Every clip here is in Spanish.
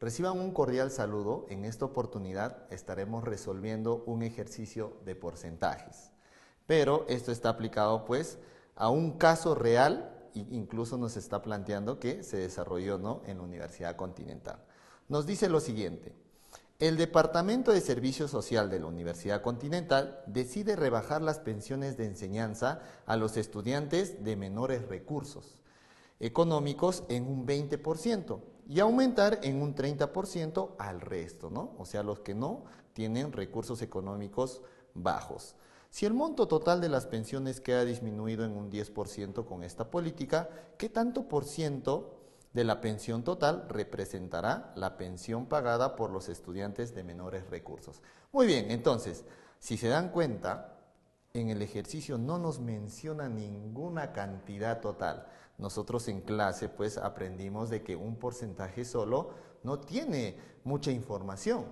Reciban un cordial saludo. En esta oportunidad estaremos resolviendo un ejercicio de porcentajes. Pero esto está aplicado pues a un caso real incluso nos está planteando que se desarrolló ¿no? en la Universidad Continental. Nos dice lo siguiente. El Departamento de Servicio Social de la Universidad Continental decide rebajar las pensiones de enseñanza a los estudiantes de menores recursos económicos en un 20% y aumentar en un 30% al resto, ¿no? O sea, los que no tienen recursos económicos bajos. Si el monto total de las pensiones queda disminuido en un 10% con esta política, ¿qué tanto por ciento de la pensión total representará la pensión pagada por los estudiantes de menores recursos? Muy bien, entonces, si se dan cuenta, en el ejercicio no nos menciona ninguna cantidad total. Nosotros en clase pues aprendimos de que un porcentaje solo no tiene mucha información.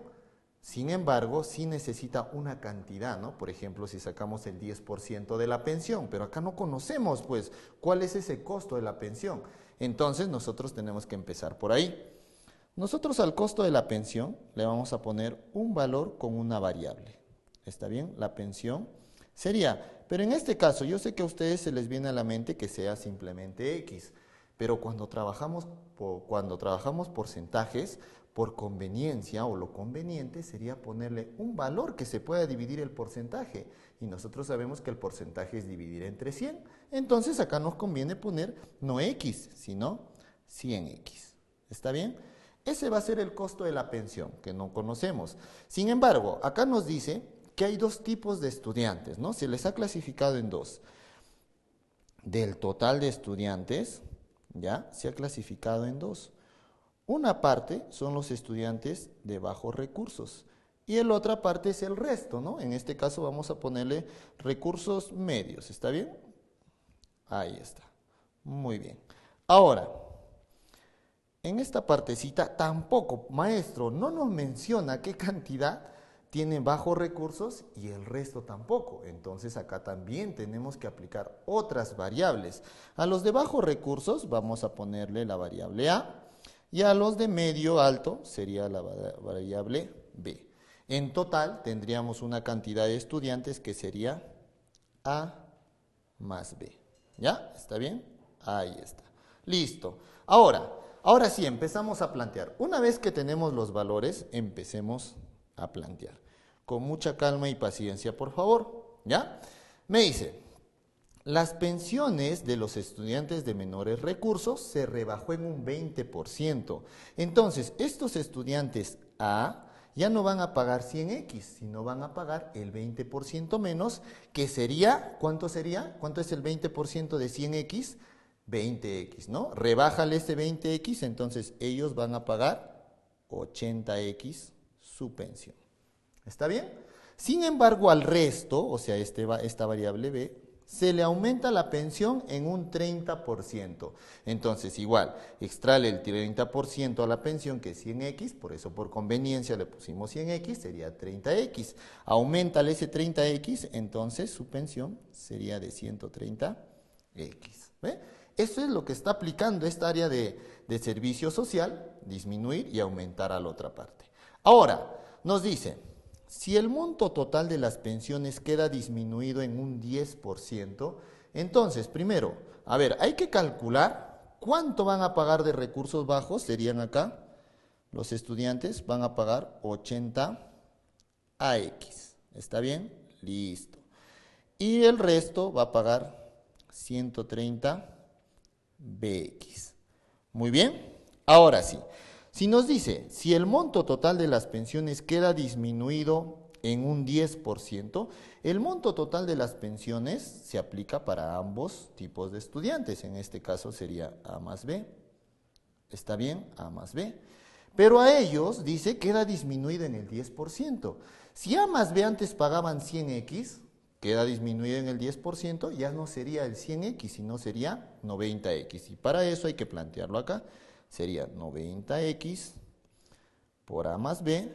Sin embargo, sí necesita una cantidad, ¿no? Por ejemplo, si sacamos el 10% de la pensión, pero acá no conocemos pues cuál es ese costo de la pensión. Entonces nosotros tenemos que empezar por ahí. Nosotros al costo de la pensión le vamos a poner un valor con una variable. ¿Está bien? La pensión Sería, pero en este caso yo sé que a ustedes se les viene a la mente que sea simplemente X, pero cuando trabajamos cuando trabajamos porcentajes, por conveniencia o lo conveniente sería ponerle un valor que se pueda dividir el porcentaje. Y nosotros sabemos que el porcentaje es dividir entre 100. Entonces acá nos conviene poner no X, sino 100X. ¿Está bien? Ese va a ser el costo de la pensión, que no conocemos. Sin embargo, acá nos dice que hay dos tipos de estudiantes, ¿no? Se les ha clasificado en dos. Del total de estudiantes, ¿ya? Se ha clasificado en dos. Una parte son los estudiantes de bajos recursos y la otra parte es el resto, ¿no? En este caso vamos a ponerle recursos medios, ¿está bien? Ahí está. Muy bien. Ahora, en esta partecita tampoco, maestro, no nos menciona qué cantidad tiene bajos recursos y el resto tampoco. Entonces acá también tenemos que aplicar otras variables. A los de bajos recursos vamos a ponerle la variable A y a los de medio alto sería la variable B. En total tendríamos una cantidad de estudiantes que sería A más B. ¿Ya? ¿Está bien? Ahí está. Listo. Ahora, ahora sí, empezamos a plantear. Una vez que tenemos los valores, empecemos a plantear. Con mucha calma y paciencia, por favor. ¿Ya? Me dice, las pensiones de los estudiantes de menores recursos se rebajó en un 20%. Entonces, estos estudiantes A ya no van a pagar 100X, sino van a pagar el 20% menos, que sería, ¿cuánto sería? ¿Cuánto es el 20% de 100X? 20X, ¿no? Rebájale ese 20X, entonces ellos van a pagar 80X su pensión. ¿Está bien? Sin embargo, al resto, o sea, este esta variable B, se le aumenta la pensión en un 30%. Entonces, igual, extrae el 30% a la pensión, que es 100x, por eso por conveniencia le pusimos 100x, sería 30x. Aumentale ese 30x, entonces su pensión sería de 130x. ¿Ve? Eso es lo que está aplicando esta área de servicio social, disminuir y aumentar a la otra parte. Ahora, nos dice, si el monto total de las pensiones queda disminuido en un 10%, entonces, primero, a ver, hay que calcular cuánto van a pagar de recursos bajos, serían acá, los estudiantes van a pagar 80 AX. ¿Está bien? Listo. Y el resto va a pagar 130 BX. Muy bien. Ahora sí. Si nos dice, si el monto total de las pensiones queda disminuido en un 10%, el monto total de las pensiones se aplica para ambos tipos de estudiantes. En este caso sería A más B. ¿Está bien? A más B. Pero a ellos, dice, queda disminuido en el 10%. Si A más B antes pagaban 100X, queda disminuido en el 10%, ya no sería el 100X, sino sería 90X. Y para eso hay que plantearlo acá sería 90x por A más B.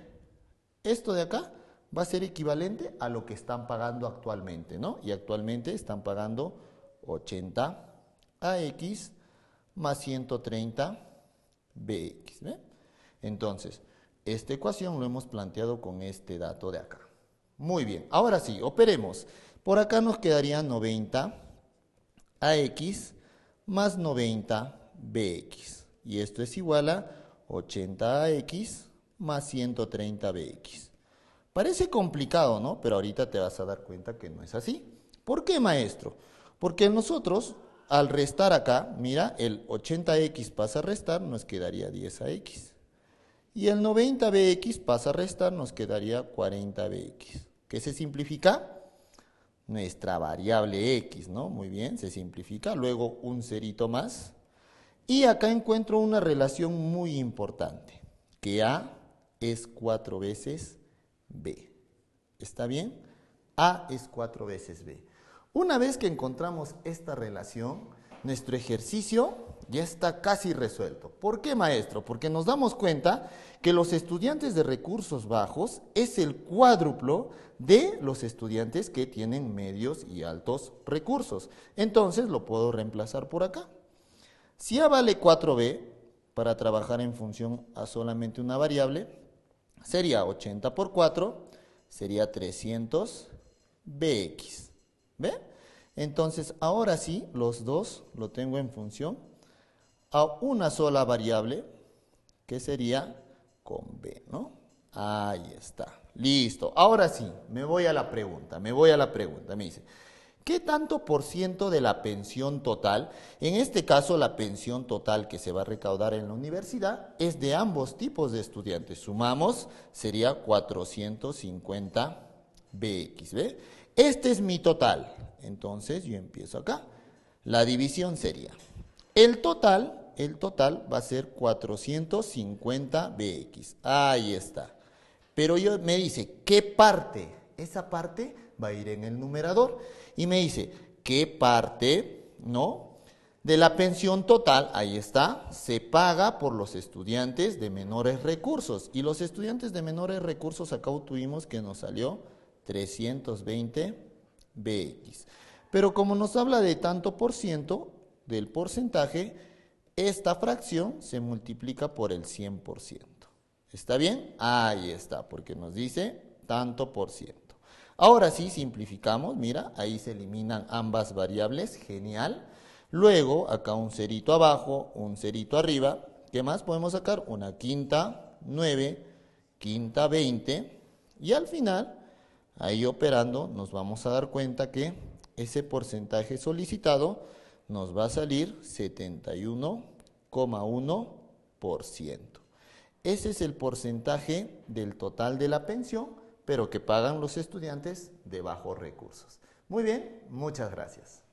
Esto de acá va a ser equivalente a lo que están pagando actualmente, ¿no? Y actualmente están pagando 80 AX más 130 BX. Entonces, esta ecuación lo hemos planteado con este dato de acá. Muy bien, ahora sí, operemos. Por acá nos quedaría 90 AX más 90 BX. Y esto es igual a 80 x más 130bx. Parece complicado, ¿no? Pero ahorita te vas a dar cuenta que no es así. ¿Por qué, maestro? Porque nosotros, al restar acá, mira, el 80x pasa a restar, nos quedaría 10ax. Y el 90bx pasa a restar, nos quedaría 40bx. ¿Qué se simplifica? Nuestra variable x, ¿no? Muy bien, se simplifica. Luego un cerito más y acá encuentro una relación muy importante, que A es cuatro veces B. ¿Está bien? A es cuatro veces B. Una vez que encontramos esta relación, nuestro ejercicio ya está casi resuelto. ¿Por qué, maestro? Porque nos damos cuenta que los estudiantes de recursos bajos es el cuádruplo de los estudiantes que tienen medios y altos recursos. Entonces lo puedo reemplazar por acá. Si A vale 4B, para trabajar en función a solamente una variable, sería 80 por 4, sería 300 BX. ¿Ve? Entonces, ahora sí, los dos lo tengo en función a una sola variable, que sería con B, ¿no? Ahí está. Listo. Ahora sí, me voy a la pregunta, me voy a la pregunta. Me dice, ¿Qué tanto por ciento de la pensión total, en este caso la pensión total que se va a recaudar en la universidad, es de ambos tipos de estudiantes? Sumamos, sería 450 bx Este es mi total. Entonces yo empiezo acá. La división sería, el total, el total va a ser 450 BX. Ahí está. Pero yo me dice, ¿qué parte? Esa parte va a ir en el numerador y me dice qué parte, ¿no? De la pensión total, ahí está, se paga por los estudiantes de menores recursos. Y los estudiantes de menores recursos acá obtuvimos que nos salió 320 BX. Pero como nos habla de tanto por ciento, del porcentaje, esta fracción se multiplica por el 100%. ¿Está bien? Ahí está, porque nos dice tanto por ciento. Ahora sí, simplificamos, mira, ahí se eliminan ambas variables, genial. Luego, acá un cerito abajo, un cerito arriba. ¿Qué más podemos sacar? Una quinta 9, quinta 20. Y al final, ahí operando, nos vamos a dar cuenta que ese porcentaje solicitado nos va a salir 71,1%. Ese es el porcentaje del total de la pensión pero que pagan los estudiantes de bajos recursos. Muy bien, muchas gracias.